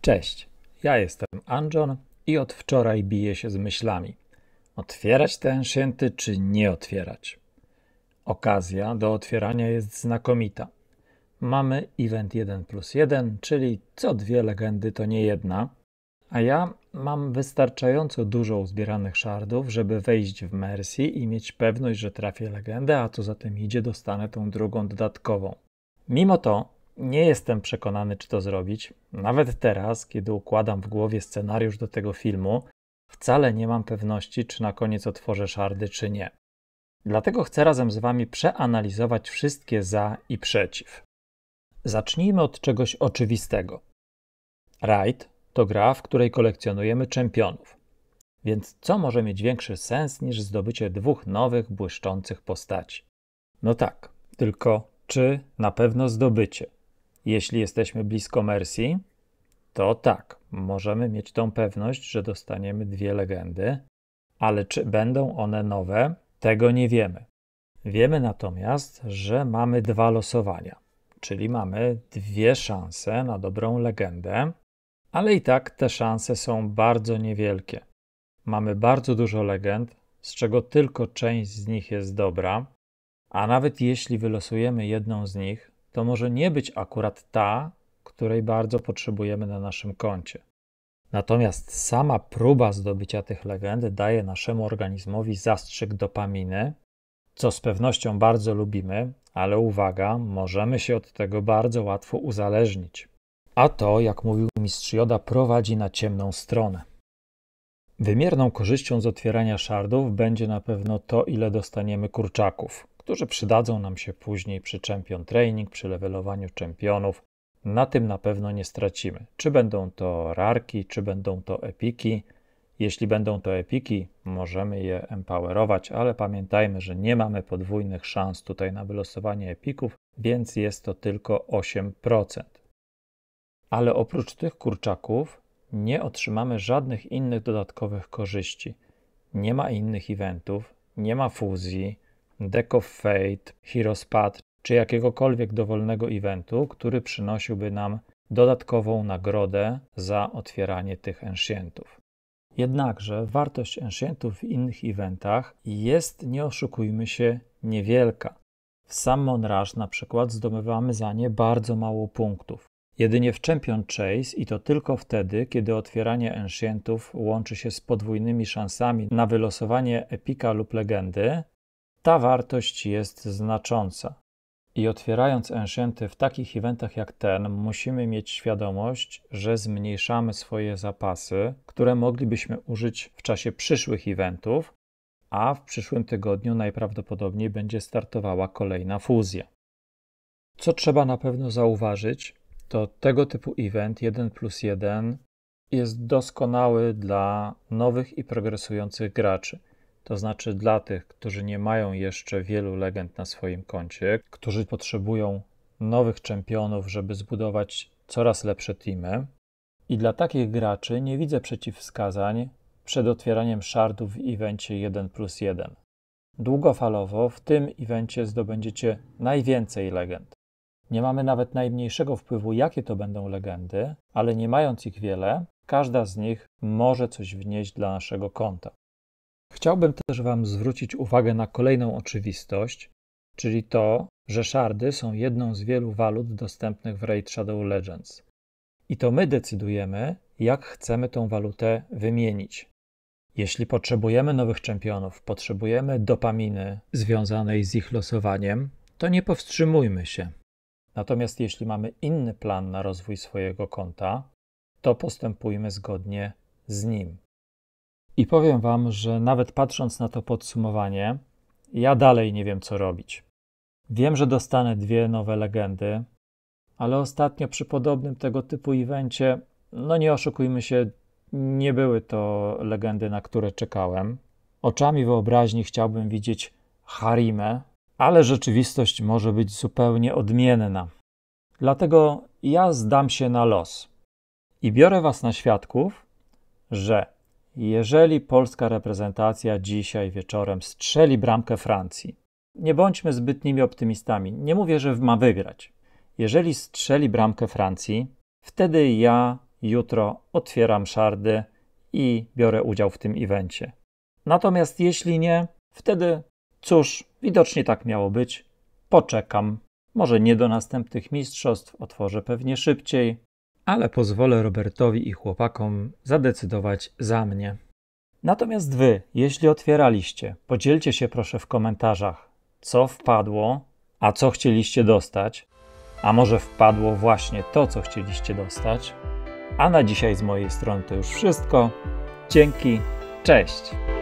Cześć, ja jestem Anjon i od wczoraj biję się z myślami. Otwierać te święty czy nie otwierać? Okazja do otwierania jest znakomita. Mamy event 1 plus 1, czyli co dwie legendy to nie jedna, a ja mam wystarczająco dużo uzbieranych shardów, żeby wejść w Mercy i mieć pewność, że trafię legendę, a co za tym idzie, dostanę tą drugą dodatkową. Mimo to nie jestem przekonany, czy to zrobić. Nawet teraz, kiedy układam w głowie scenariusz do tego filmu, wcale nie mam pewności, czy na koniec otworzę szardy, czy nie. Dlatego chcę razem z Wami przeanalizować wszystkie za i przeciw. Zacznijmy od czegoś oczywistego. Raid to gra, w której kolekcjonujemy czempionów. Więc co może mieć większy sens niż zdobycie dwóch nowych, błyszczących postaci? No tak, tylko czy na pewno zdobycie? Jeśli jesteśmy blisko Mercy, to tak, możemy mieć tą pewność, że dostaniemy dwie legendy, ale czy będą one nowe, tego nie wiemy. Wiemy natomiast, że mamy dwa losowania, czyli mamy dwie szanse na dobrą legendę, ale i tak te szanse są bardzo niewielkie. Mamy bardzo dużo legend, z czego tylko część z nich jest dobra, a nawet jeśli wylosujemy jedną z nich, to może nie być akurat ta, której bardzo potrzebujemy na naszym koncie. Natomiast sama próba zdobycia tych legend daje naszemu organizmowi zastrzyk dopaminy, co z pewnością bardzo lubimy, ale uwaga, możemy się od tego bardzo łatwo uzależnić. A to, jak mówił mistrz Joda, prowadzi na ciemną stronę. Wymierną korzyścią z otwierania szardów będzie na pewno to, ile dostaniemy kurczaków którzy przydadzą nam się później przy champion training, przy levelowaniu czempionów. Na tym na pewno nie stracimy. Czy będą to rarki, czy będą to epiki. Jeśli będą to epiki, możemy je empowerować, ale pamiętajmy, że nie mamy podwójnych szans tutaj na wylosowanie epików, więc jest to tylko 8%. Ale oprócz tych kurczaków nie otrzymamy żadnych innych dodatkowych korzyści. Nie ma innych eventów, nie ma fuzji, Deck of Fate, Heroes Path czy jakiegokolwiek dowolnego eventu, który przynosiłby nam dodatkową nagrodę za otwieranie tych enchantów. Jednakże wartość enchantów w innych eventach jest, nie oszukujmy się, niewielka. W sam Rush na przykład zdobywamy za nie bardzo mało punktów. Jedynie w Champion Chase i to tylko wtedy, kiedy otwieranie enchantów łączy się z podwójnymi szansami na wylosowanie epika lub legendy, ta wartość jest znacząca. I otwierając enchanty w takich eventach jak ten, musimy mieć świadomość, że zmniejszamy swoje zapasy, które moglibyśmy użyć w czasie przyszłych eventów, a w przyszłym tygodniu najprawdopodobniej będzie startowała kolejna fuzja. Co trzeba na pewno zauważyć, to tego typu event 1 plus 1 jest doskonały dla nowych i progresujących graczy to znaczy dla tych, którzy nie mają jeszcze wielu legend na swoim koncie, którzy potrzebują nowych czempionów, żeby zbudować coraz lepsze teamy. I dla takich graczy nie widzę przeciwwskazań przed otwieraniem shardów w evencie 1 plus 1. Długofalowo w tym evencie zdobędziecie najwięcej legend. Nie mamy nawet najmniejszego wpływu, jakie to będą legendy, ale nie mając ich wiele, każda z nich może coś wnieść dla naszego konta. Chciałbym też Wam zwrócić uwagę na kolejną oczywistość, czyli to, że szardy są jedną z wielu walut dostępnych w Raid Shadow Legends. I to my decydujemy, jak chcemy tą walutę wymienić. Jeśli potrzebujemy nowych czempionów, potrzebujemy dopaminy związanej z ich losowaniem, to nie powstrzymujmy się. Natomiast jeśli mamy inny plan na rozwój swojego konta, to postępujmy zgodnie z nim. I powiem Wam, że nawet patrząc na to podsumowanie, ja dalej nie wiem, co robić. Wiem, że dostanę dwie nowe legendy, ale ostatnio przy podobnym tego typu evencie, no nie oszukujmy się, nie były to legendy, na które czekałem. Oczami wyobraźni chciałbym widzieć Harimę, ale rzeczywistość może być zupełnie odmienna. Dlatego ja zdam się na los i biorę Was na świadków, że jeżeli polska reprezentacja dzisiaj wieczorem strzeli bramkę Francji, nie bądźmy zbytnimi optymistami. Nie mówię, że ma wygrać. Jeżeli strzeli bramkę Francji, wtedy ja jutro otwieram szardy i biorę udział w tym evencie. Natomiast jeśli nie, wtedy cóż, widocznie tak miało być. Poczekam. Może nie do następnych mistrzostw, otworzę pewnie szybciej, ale pozwolę Robertowi i chłopakom zadecydować za mnie. Natomiast wy, jeśli otwieraliście, podzielcie się proszę w komentarzach, co wpadło, a co chcieliście dostać, a może wpadło właśnie to, co chcieliście dostać. A na dzisiaj z mojej strony to już wszystko. Dzięki, cześć!